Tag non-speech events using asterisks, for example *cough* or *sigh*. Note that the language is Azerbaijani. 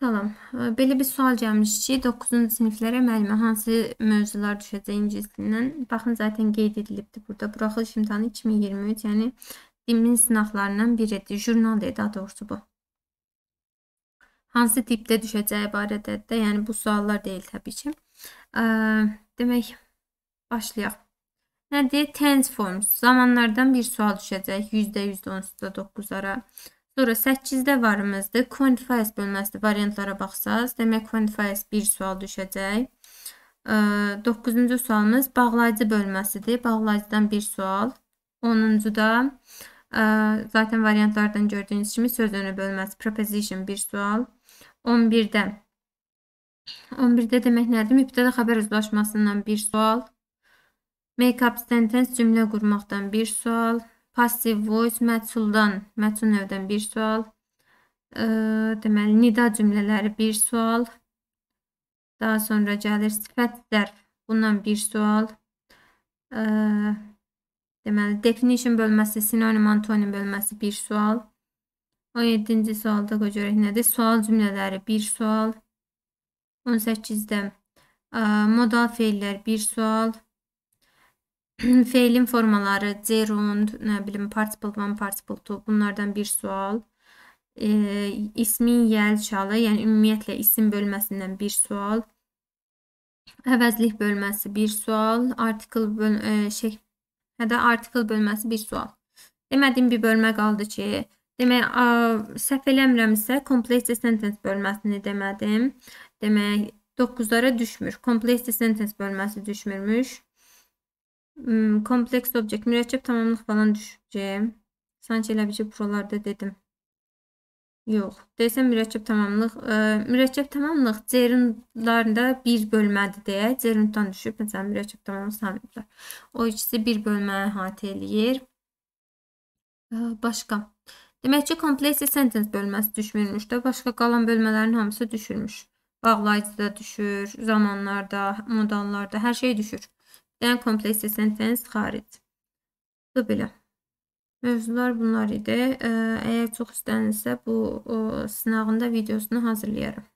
Salam. Belə bir sual gəlmiş ki, 9-cu siniflərə müəllimə hansı mövzular düşəcək incisindən? Baxın, zaten qeyd edilibdir burada. Buraxılış imtahanı 2023, yəni DİM-in sınaqlarından biridir. Jurnaldır, daha doğrusu bu. Hansı tipdə düşəcəyi barədədir də, yəni bu suallar deyil təbii ki. Demək, başlayaq. Nədir? Tense forms. Zamanlardan bir sual düşəcək. %100-də 9-lara. 100 Sonra 8-də varımızdır. Quantifiers bölməsidir. Variantlara baxsaz, demək quantifiers 1 sual düşəcək. 9-cu sualımız bağlayıcı bölməsidir. Bağlayıcıdan 1 sual. 10-cu da zaten variantlardan gördüyünüz kimi söz önü bölməsi proposition 1 sual. 11-də 11-də demək nədir? Mübtədə xəbər uzlaşmasından 1 sual. Make up sentence cümlə qurmaqdan 1 sual. Passive voice məçuldan, məçul növdən bir sual. E, deməli, nida cümlələri bir sual. Daha sonra gəlir sifət zərf. Bundan bir sual. E, deməli, definition bölməsi, sinonim, antonim bölməsi bir sual. 17-ci sualda görək nədir? Sual cümlələri bir sual. 18-də modal feillər bir sual. *clears throat* Feilin formaları gerund, nə bilim participle 1, participle 2 bunlardan bir sual. E, ismin yəl şalı, yəni ümumiyyətlə isim bölməsindən bir sual. Əvəzlik bölməsi bir sual, artikel böl e, şey, hədə artikel bölməsi bir sual. Demədiyim bir bölmə qaldı ki, demək a, səhv eləmirəmsə complete sentence bölməsini demədim. Demək 9-lara düşmür. Complete sentence bölməsi düşmürmüş. Hmm, kompleks objekt, mürəkkəb tamamlıq falan düşəcək. Sanki elə bir şey buralarda dedim. Yox, desəm mürəkkəb tamamlıq. Ə, e, mürəkkəb tamamlıq cerundlarında bir bölmədir deyə cerunddan düşüb. Məsələn, mürəkkəb tamamlıq samitlər. O ikisi bir bölmə əhatə eləyir. Ə, e, başqa. Demək ki, kompleksiya sentence bölməsi düşmürmüş də. Başqa qalan bölmələrin hamısı düşürmüş. Bağlayıcı da düşür, zamanlarda, modallarda, hər şey düşür. Then complex sentence xaric. Bu belə. Mövzular bunlar idi. Əgər çox istənilsə bu sınağında videosunu hazırlayaram.